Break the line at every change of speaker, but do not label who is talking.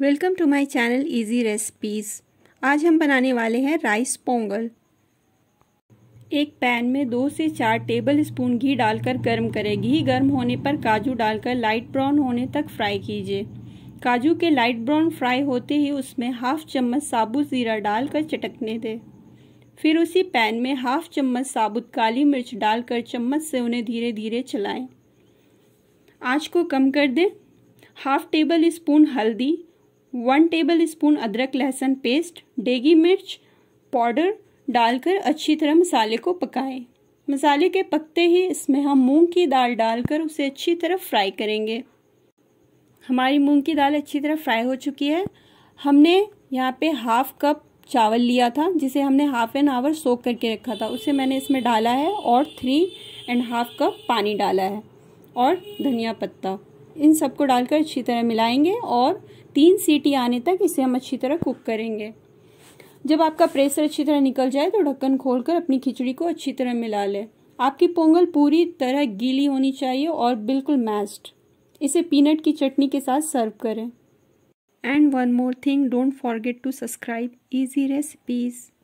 welcome to my channel easy recipes आज हम बनाने वाले हैं राइस पोंगल एक पैन में दो से चार टेबल स्पून घी डालकर गर्म करें घी गर्म होने पर काजू डालकर लाइट ब्राउन होने तक फ्राई कीजिए काजू के लाइट ब्राउन फ्राई होते ही उसमें हाफ चम्मच साबुत ज़ीरा डालकर चटकने दें फिर उसी पैन में हाफ चम्मच साबुत काली मिर्च डालकर चम्मच से उन्हें धीरे धीरे चलाएं आँच को कम कर दें हाफ टेबल स्पून हल्दी वन टेबल स्पून अदरक लहसुन पेस्ट डेगी मिर्च पाउडर डालकर अच्छी तरह मसाले को पकाएं मसाले के पकते ही इसमें हम मूंग की दाल डालकर उसे अच्छी तरह फ्राई करेंगे हमारी मूंग की दाल अच्छी तरह फ्राई हो चुकी है हमने यहाँ पे हाफ कप चावल लिया था जिसे हमने हाफ एन आवर सोख करके रखा था उसे मैंने इसमें डाला है और थ्री एंड हाफ कप पानी डाला है और धनिया पत्ता इन सबको डालकर अच्छी तरह मिलाएंगे और तीन सीटी आने तक इसे हम अच्छी तरह कुक करेंगे जब आपका प्रेशर अच्छी तरह निकल जाए तो ढक्कन खोलकर अपनी खिचड़ी को अच्छी तरह मिला लें आपकी पोंगल पूरी तरह गीली होनी चाहिए और बिल्कुल मैस्ड इसे पीनट की चटनी के साथ सर्व करें and one more thing don't forget to subscribe easy recipes